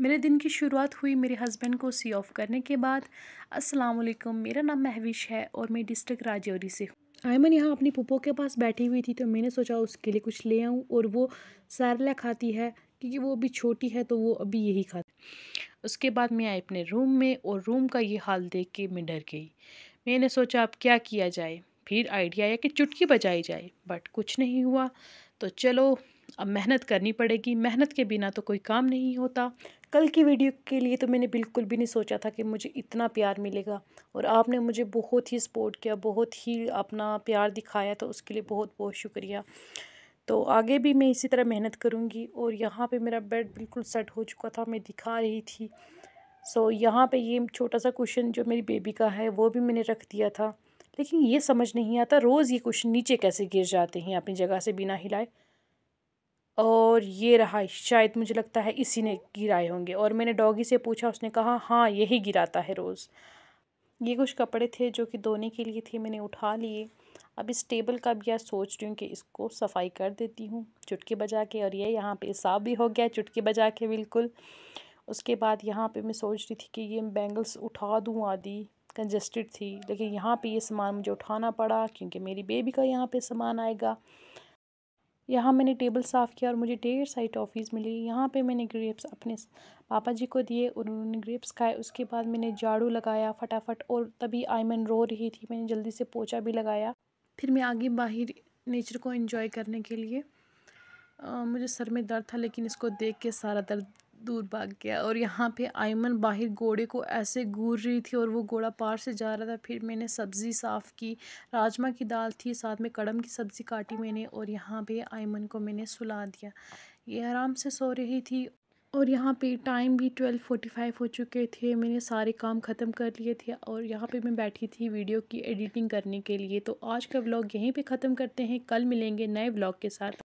मेरे दिन की शुरुआत हुई मेरे हस्बैंड को सी ऑफ करने के बाद अस्सलाम वालेकुम मेरा नाम महविश है और मैं डिस्ट्रिक्ट राजौरी से हूँ आयमन यहाँ अपनी पुप्पो के पास बैठी हुई थी तो मैंने सोचा उसके लिए कुछ ले आऊँ और वो सैरला खाती है क्योंकि वो अभी छोटी है तो वो अभी यही खाती उसके बाद मैं आई अपने रूम में और रूम का ये हाल देख के मैं डर गई मैंने सोचा अब क्या किया जाए फिर आइडिया आया कि चुटकी बजाई जाए बट कुछ नहीं हुआ तो चलो अब मेहनत करनी पड़ेगी मेहनत के बिना तो कोई काम नहीं होता कल की वीडियो के लिए तो मैंने बिल्कुल भी नहीं सोचा था कि मुझे इतना प्यार मिलेगा और आपने मुझे बहुत ही सपोर्ट किया बहुत ही अपना प्यार दिखाया तो उसके लिए बहुत बहुत शुक्रिया तो आगे भी मैं इसी तरह मेहनत करूँगी और यहाँ पे मेरा बेड बिल्कुल सेट हो चुका था मैं दिखा रही थी सो यहाँ पर ये छोटा सा क्वेश्चन जो मेरी बेबी का है वो भी मैंने रख दिया था लेकिन ये समझ नहीं आता रोज़ ये क्वेश्चन नीचे कैसे गिर जाते हैं अपनी जगह से बिना हिलाए और ये रहा शायद मुझे लगता है इसी ने गिराए होंगे और मैंने डॉगी से पूछा उसने कहा हाँ यही गिराता है रोज़ ये कुछ कपड़े थे जो कि धोने के लिए थे मैंने उठा लिए अब इस टेबल का भी यह सोच रही हूँ कि इसको सफाई कर देती हूँ चुटकी बजा के और ये यहाँ पे साफ भी हो गया चुटकी बजा के बिल्कुल उसके बाद यहाँ पे मैं सोच रही थी कि ये बैंगल्स उठा दूँ आदि कंजस्टेड थी लेकिन यहाँ पे ये सामान मुझे उठाना पड़ा क्योंकि मेरी बेबी का यहाँ पे सामान आएगा यहाँ मैंने टेबल साफ़ किया और मुझे ढेर सारी टॉफ़ीज़ मिली यहाँ पे मैंने ग्रेप्स अपने पापा जी को दिए और उन्होंने ग्रेप्स खाए उसके बाद मैंने झाड़ू लगाया फटाफट और तभी आयमन रो रही थी मैंने जल्दी से पोछा भी लगाया फिर मैं आगे बाहर नेचर को इन्जॉय करने के लिए आ, मुझे सर में दर्द था लेकिन इसको देख के सारा दर्द दूर भाग गया और यहाँ पे आयमन बाहर घोड़े को ऐसे घूर रही थी और वो घोड़ा पार से जा रहा था फिर मैंने सब्ज़ी साफ़ की राजमा की दाल थी साथ में कड़म की सब्ज़ी काटी मैंने और यहाँ पे आयमन को मैंने सुला दिया ये आराम से सो रही थी और यहाँ पे टाइम भी ट्वेल्व फोर्टी फाइव हो चुके थे मैंने सारे काम ख़त्म कर लिए थे और यहाँ पे मैं बैठी थी वीडियो की एडिटिंग करने के लिए तो आज का व्लॉग यहीं पे ख़त्म करते हैं कल मिलेंगे नए व्लॉग के साथ